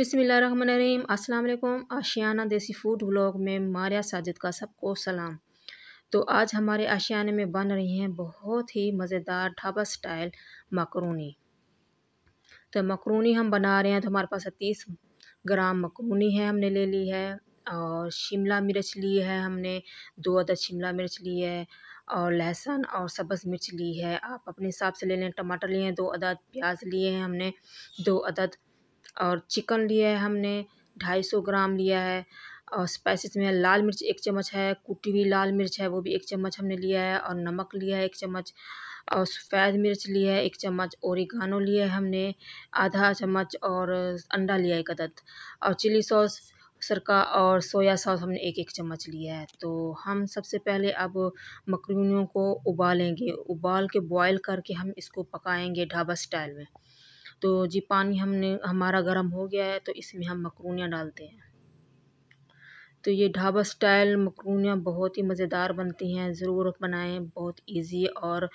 बिसमीम अस्सलाम आशियाना देसी फूड व्लॉग में मारिया साजिद का सबको सलाम तो आज हमारे आशियाने में बन रही हैं बहुत ही मज़ेदार ढाबा स्टाइल मकरूनी तो मकरूनी हम बना रहे हैं तो हमारे पास तीस ग्राम मकरूनी है हमने ले ली है और शिमला मिर्च ली है हमने दो अदद शिमला मिर्च ली है और लहसुन और सब्ज़ मिर्च ली है आप अपने हिसाब से ले लें टमाटर लिए हैं दो अदद प्याज लिए हैं हमने दो अदद और चिकन लिया है हमने ढाई सौ ग्राम लिया है और स्पाइसेस में लाल मिर्च एक चम्मच है कुटी हुई लाल मिर्च है वो भी एक चम्मच हमने लिया है और नमक लिया है एक चम्मच और सफ़ेद मिर्च लिया है एक चम्मच गानो लिया है हमने आधा चम्मच और अंडा लिया है एक अदद और चिली सॉस सरका और सोया सॉस हमने एक एक चम्मच लिया है तो हम सबसे पहले अब मकरूनियों को उबालेंगे उबाल के बॉईल करके हम इसको पकाएंगे ढाबा स्टाइल में तो जी पानी हमने हमारा गर्म हो गया है तो इसमें हम मकरूनियाँ डालते हैं तो ये ढाबा स्टाइल मकरूनियाँ बहुत ही मज़ेदार बनती हैं ज़रूर बनाएं बहुत इजी और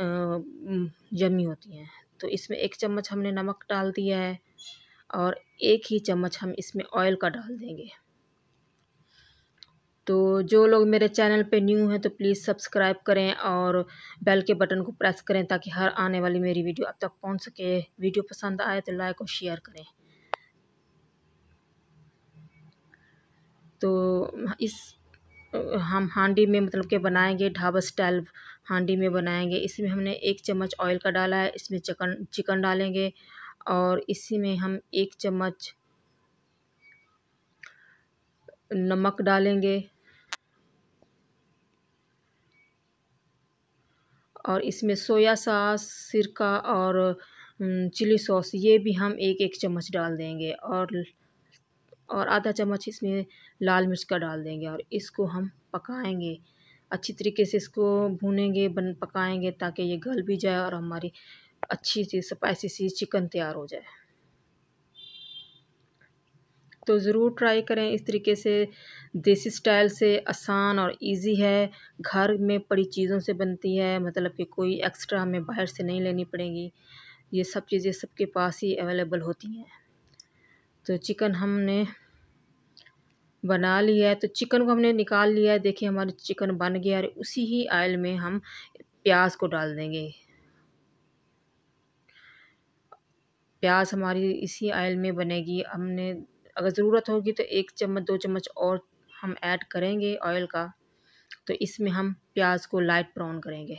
जमी होती हैं तो इसमें एक चम्मच हमने नमक डाल दिया है और एक ही चम्मच हम इसमें ऑयल का डाल देंगे तो जो लोग मेरे चैनल पे न्यू हैं तो प्लीज़ सब्सक्राइब करें और बेल के बटन को प्रेस करें ताकि हर आने वाली मेरी वीडियो आप तक पहुंच सके वीडियो पसंद आए तो लाइक और शेयर करें तो इस हम हांडी में मतलब के बनाएंगे ढाबा स्टाइल हांडी में बनाएंगे इसमें हमने एक चम्मच ऑयल का डाला है इसमें चिकन चिकन डालेंगे और इसी में हम एक चम्मच नमक डालेंगे और इसमें सोया सास सिरका और चिली सॉस ये भी हम एक एक चम्मच डाल देंगे और और आधा चम्मच इसमें लाल मिर्च का डाल देंगे और इसको हम पकाएंगे अच्छी तरीके से इसको भूनेंगे बन पकाएंगे ताकि ये गल भी जाए और हमारी अच्छी सी स्पाइसी सी चिकन तैयार हो जाए तो ज़रूर ट्राई करें इस तरीके से देसी स्टाइल से आसान और इजी है घर में पड़ी चीज़ों से बनती है मतलब कि कोई एक्स्ट्रा हमें बाहर से नहीं लेनी पड़ेगी ये सब चीज़ें सबके पास ही अवेलेबल होती हैं तो चिकन हमने बना लिया है तो चिकन को हमने निकाल लिया है देखिए हमारा चिकन बन गया और उसी ही आयल में हम प्याज को डाल देंगे प्याज हमारी इसी आयल में बनेगी हमने अगर ज़रूरत होगी तो एक चम्मच दो चम्मच और हम ऐड करेंगे ऑयल का तो इसमें हम प्याज को लाइट ब्राउन करेंगे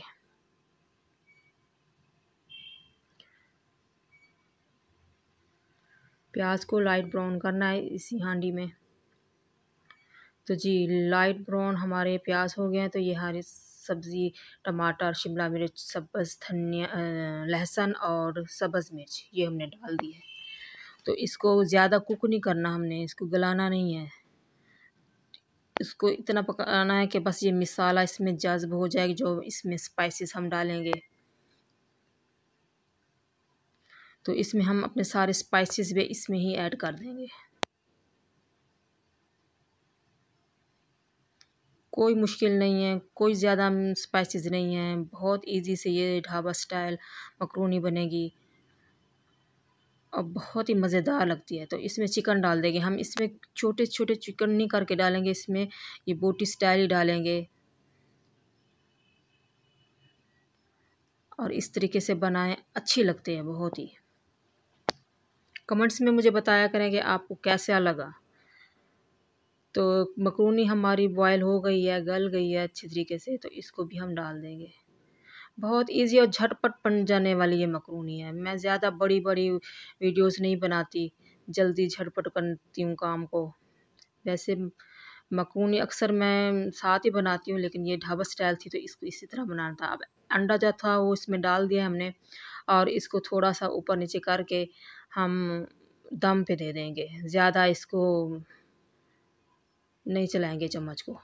प्याज को लाइट ब्राउन करना है इसी हांडी में तो जी लाइट ब्राउन हमारे प्याज हो गए हैं तो ये हमारी सब्ज़ी टमाटर शिमला मिर्च सब्ज़ धनिया लहसुन और सब्ज़ मिर्च ये हमने डाल दी है तो इसको ज़्यादा कुक नहीं करना हमने इसको गलाना नहीं है इसको इतना पकाना है कि बस ये मिसाला इसमें जज्ब हो जाएगी जो इसमें स्पाइसेस हम डालेंगे तो इसमें हम अपने सारे स्पाइसेस भी इसमें ही ऐड कर देंगे कोई मुश्किल नहीं है कोई ज़्यादा स्पाइसेस नहीं है बहुत इजी से ये ढाबा स्टाइल मकरूनी बनेगी और बहुत ही मज़ेदार लगती है तो इसमें चिकन डाल देंगे हम इसमें छोटे छोटे चिकन नहीं करके डालेंगे इसमें ये बोटी स्टाइल ही डालेंगे और इस तरीके से बनाएं अच्छी लगते हैं बहुत ही कमेंट्स में मुझे बताया करें कि आपको कैसा लगा तो मकरूनी हमारी बॉयल हो गई है गल गई है अच्छी तरीके से तो इसको भी हम डाल देंगे बहुत ईज़ी और झटपट बन जाने वाली ये मकरूनी है मैं ज़्यादा बड़ी बड़ी वीडियोस नहीं बनाती जल्दी झटपट करती हूँ काम को वैसे मकरूनी अक्सर मैं साथ ही बनाती हूँ लेकिन ये ढाबा स्टाइल थी तो इसको इसी तरह बनाना था अब अंडा जो था वो इसमें डाल दिया हमने और इसको थोड़ा सा ऊपर नीचे करके हम दम पे दे देंगे ज़्यादा इसको नहीं चलाएंगे चम्मच को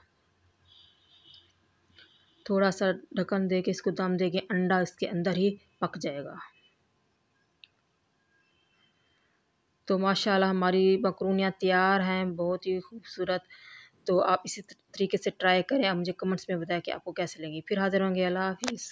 थोड़ा सा ढक्कन दे के इसको दम दे के अंडा इसके अंदर ही पक जाएगा तो माशाल्लाह हमारी मकरूनियाँ तैयार हैं बहुत ही खूबसूरत तो आप इसी तरीके से ट्राई करें आप मुझे कमेंट्स में बताएं कि आपको कैसे लगी फिर हाज़िर होंगे अल्लाह हाफिज़